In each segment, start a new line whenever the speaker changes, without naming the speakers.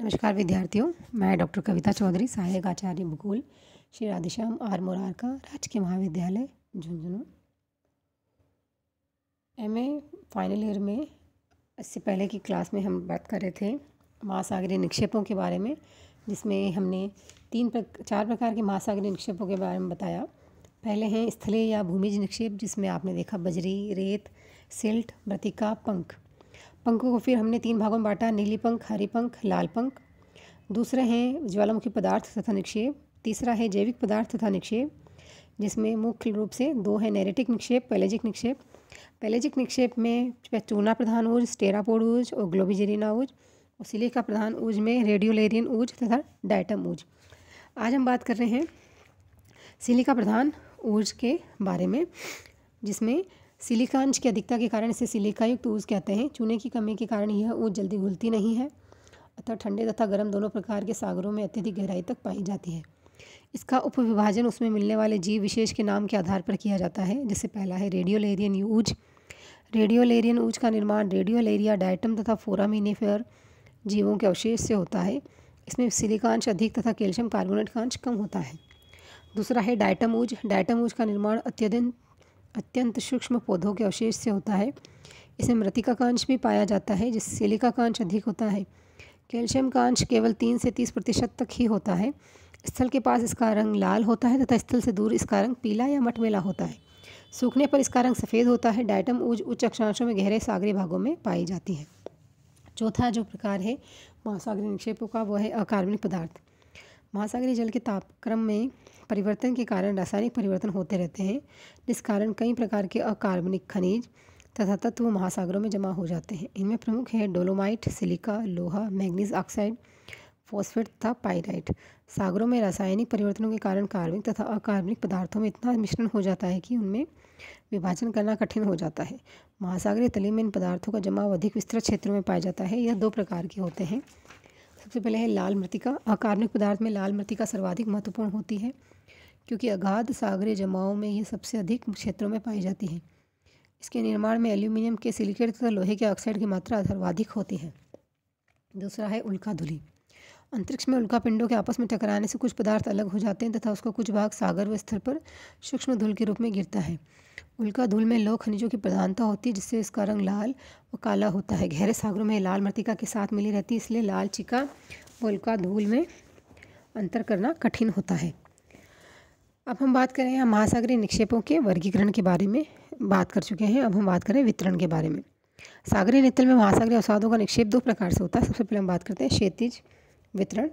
नमस्कार विद्यार्थियों मैं डॉक्टर कविता चौधरी सहायक आचार्य भूगोल श्री राधेश्याम आर का राजकीय महाविद्यालय Jhunjhunu M A final year में इससे पहले की क्लास में हम बात कर रहे थे महासागरीय निक्षेपों के बारे में जिसमें हमने तीन प्रक, चार प्रकार के महासागरीय निक्षेपों के बारे में बताया पहले हैं स्थलीय या भूमिज निक्षेप जिसमें आपने देखा बजरी रेत सिल्ट मृतिका पंख पंखों को फिर हमने तीन भागों में बांटा नीली पंख हरी पंख लाल पंख दूसरे हैं ज्वालामुखी पदार्थ तथा निक्षेप तीसरा है जैविक पदार्थ तथा निक्षेप जिसमें मुख्य रूप से दो है नैरेटिक निक्षेप पैलेजिक निक्षेप पैलेजिक निक्षेप में चूना प्रधान ऊर्ज स्टेरापोड ऊर्ज और ग्लोबिजेरिना ऊर्ज और सिलिका प्रधान ऊर्ज में रेडियोलेरियन ऊर्ज तथा डाइटम ऊर्ज आज हम बात कर रहे हैं सिलिका प्रधान ऊर्ज के बारे में जिसमें सिलिका अंश की अधिकता के कारण इसे सिलिकायुक्त ऊज कहते हैं चूने की कमी के कारण यह ऊज जल्दी घुलती नहीं है अतः ठंडे तथा गर्म दोनों प्रकार के सागरों में अत्यधिक गहराई तक पाई जाती है इसका उपविभाजन उसमें मिलने वाले जीव विशेष के नाम के आधार पर किया जाता है जैसे पहला है रेडियोलेरियन ऊज रेडियोलेरियन ऊज का निर्माण रेडियोलेरिया डायटम तथा फोरामिनीफेयर जीवों के अवशेष से होता है इसमें सिलिकांश अधिक तथा कैल्शियम कार्बोनेट का अंश कम होता है दूसरा है डायटम ऊज डायटम ऊज का निर्माण अत्यधिक अत्यंत सूक्ष्म पौधों के अवशेष से होता है इसमें मृतिका कांच भी पाया जाता है जिससे सिलिका कांच अधिक होता है कैल्शियम कांच केवल तीन से तीस प्रतिशत तक ही होता है स्थल के पास इसका रंग लाल होता है तथा स्थल से दूर इसका रंग पीला या मटमेला होता है सूखने पर इसका रंग सफ़ेद होता है डाइटम ऊज उच्च अक्षांशों में गहरे सागरी भागों में पाई जाती है चौथा जो प्रकार है महासागरी निक्षेपों का वह है अकार्बनिक पदार्थ महासागरीय जल के तापक्रम में परिवर्तन के कारण रासायनिक परिवर्तन होते रहते हैं जिस कारण कई प्रकार के अकार्बनिक खनिज तथा तत्व महासागरों में जमा हो जाते हैं इनमें प्रमुख है डोलोमाइट सिलिका लोहा मैग्नीज ऑक्साइड फॉस्फेट तथा पाइराइट सागरों में रासायनिक परिवर्तनों के कारण कार्बनिक तथा अकार्बनिक पदार्थों में इतना मिश्रण हो जाता है कि उनमें विभाजन करना कठिन हो जाता है महासागरीय तले में इन पदार्थों का जमाव अधिक विस्तृत क्षेत्रों में पाया जाता है यह दो प्रकार के होते हैं सबसे पहले है लाल मृतिका अकार्बनिक पदार्थ में लाल मृतिका सर्वाधिक महत्वपूर्ण होती है क्योंकि अगाध सागरीय जमाओं में ये सबसे अधिक क्षेत्रों में पाई जाती है इसके निर्माण में एल्यूमिनियम के सिलिकेट तथा लोहे के ऑक्साइड की मात्रा सर्वाधिक होती है दूसरा है उल्का धुली अंतरिक्ष में उल्का पिंडों के आपस में टकराने से कुछ पदार्थ अलग हो जाते हैं तथा उसका कुछ भाग सागर व स्थल पर सूक्ष्म धूल के रूप में गिरता है उल्का धूल में लोह खनिजों की प्रधानता होती है जिससे इसका रंग लाल व काला होता है गहरे सागरों में लाल मृतिका के साथ मिली रहती है इसलिए लाल चिका व उल्का धूल में अंतर करना कठिन होता है अब हम बात करें यहाँ महासागरीय निक्षेपों के वर्गीकरण के बारे में बात कर चुके हैं अब हम बात करें वितरण के बारे में सागरीय नितल में महासागरीय अवसादों का निक्षेप दो प्रकार से होता है सबसे पहले हम बात करते हैं क्षेतिज वितरण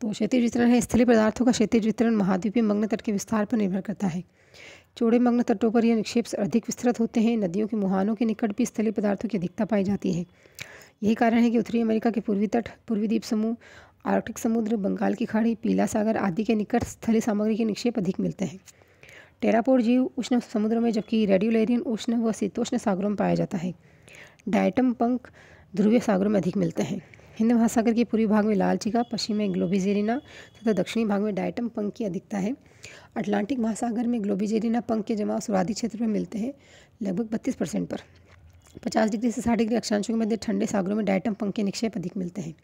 तो क्षेत्रीय वितरण है स्थलीय पदार्थों का क्षेत्रीय वितरण महाद्वीपीय मग्न तट के विस्तार पर निर्भर करता है चौड़े मग्न तटों पर यह निक्षेप अधिक विस्तृत होते हैं नदियों के मुहानों के निकट भी स्थलीय पदार्थों की अधिकता पाई जाती है यही कारण है कि उत्तरी अमेरिका के पूर्वी तट पूर्वी द्वीप समूह आर्कटिक समुद्र बंगाल की खाड़ी पीला सागर आदि के निकट स्थलीय सामग्री के निक्षेप अधिक मिलते हैं टेरापोर जीव उष्ण समुद्रों में जबकि रेडियोलेरियन उष्ण व शीतोष्ण सागरों में पाया जाता है डायटम पंख ध्रुवीय सागरों में अधिक मिलते हैं हिंद महासागर के पूर्वी भाग में लाल चिका पश्चिम में ग्लोबिजेरिना तथा दक्षिणी भाग में डायटम पंख की अधिकता है अटलांटिक महासागर में ग्लोबिजेरिना पंख के जमाव सुरादी क्षेत्र में मिलते हैं लगभग बत्तीस परसेंट पर पचास डिग्री से साठ डिग्री अक्षांशों के मध्य ठंडे सागरों में डायटम पंख के निक्षेप अधिक मिलते हैं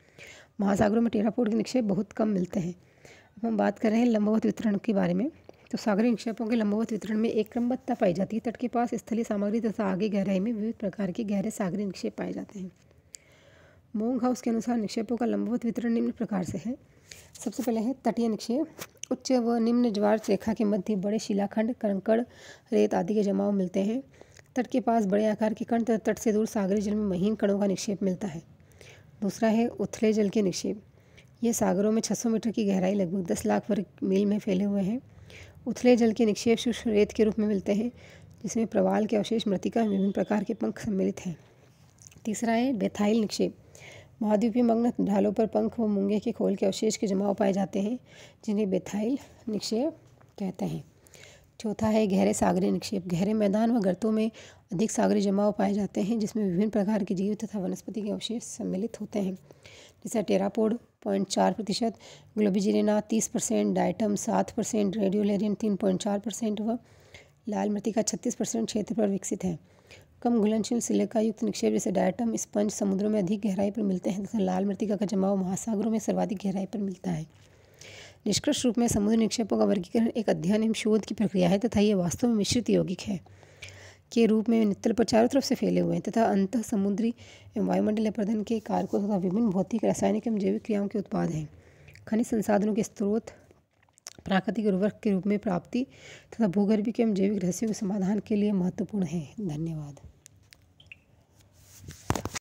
महासागरों में टेरापोर्ट के निक्षेप बहुत कम मिलते हैं अब हम बात कर रहे हैं लंबवत वितरण के बारे में तो सागरी निक्षेपों के लंबवत वितरण में एक क्रमबद्धता पाई जाती है तट के पास स्थलीय सामग्री तथा आगे गहराई में विविध प्रकार के गहरे सागरी निक्षेप पाए जाते हैं मोंग हाउस के अनुसार निक्षेपों का लंबवत वितरण निम्न प्रकार से है सबसे पहले है तटीय निक्षेप उच्च व निम्न ज्वार रेखा के मध्य बड़े शिलाखंड कंकड़ रेत आदि के जमाव मिलते हैं तट के पास बड़े आकार के कण तथा तट से दूर सागरी जल में महीन कणों का निक्षेप मिलता है दूसरा है उथले जल के निक्षेप ये सागरों में 600 मीटर की गहराई लगभग 10 लाख वर्ग मील में फैले हुए हैं उथले जल के निक्षेप शुष्क रेत के रूप में मिलते हैं जिसमें प्रवाल के अवशेष मृतिका विभिन्न प्रकार के पंख सम्मिलित हैं तीसरा है बेथाइल निक्षेप महाद्वीपीय मग्न ढालों पर पंख व मुंगे के खोल के अवशेष के जमाव पाए जाते हैं जिन्हें बेथाइल निक्षेप कहते हैं चौथा है गहरे सागरी निक्षेप गहरे मैदान व गर्तों में अधिक सागरी जमाव पाए जाते हैं जिसमें विभिन्न प्रकार के जीव तथा वनस्पति के अवशेष सम्मिलित होते हैं जैसे टेरापोड पॉइंट चार प्रतिशत ग्लोबी जिरेना तीस परसेंट डाइटम सात परसेंट रेडियोलेरियन तीन पॉइंट चार परसेंट व लाल मृतिका छत्तीस परसेंट क्षेत्र पर विकसित है कम घुलनशील युक्त निक्षेप जैसे डायटम स्पंज समुद्रों में अधिक गहराई पर मिलते हैं तथा लाल मृतिका का जमाव महासागरों में सर्वाधिक गहराई पर मिलता है निष्कर्ष रूप में समुद्र निक्षेपों का वर्गीकरण एक अध्ययन एवं शोध की प्रक्रिया है तथा ये वास्तव में मिश्रित यौगिक है के रूप में नित्तल पर चारों तरफ से फैले हुए हैं तथा अंत समुद्री एवं वायुमंडलीय प्रदन के कारकों तथा विभिन्न भौतिक रासायनिक एवं जैविक क्रियाओं के उत्पाद हैं खनिज संसाधनों के स्रोत प्राकृतिक उर्वरक के रूप में प्राप्ति तथा भूगर्भिक एवं जैविक रहस्यों के समाधान के लिए महत्वपूर्ण है धन्यवाद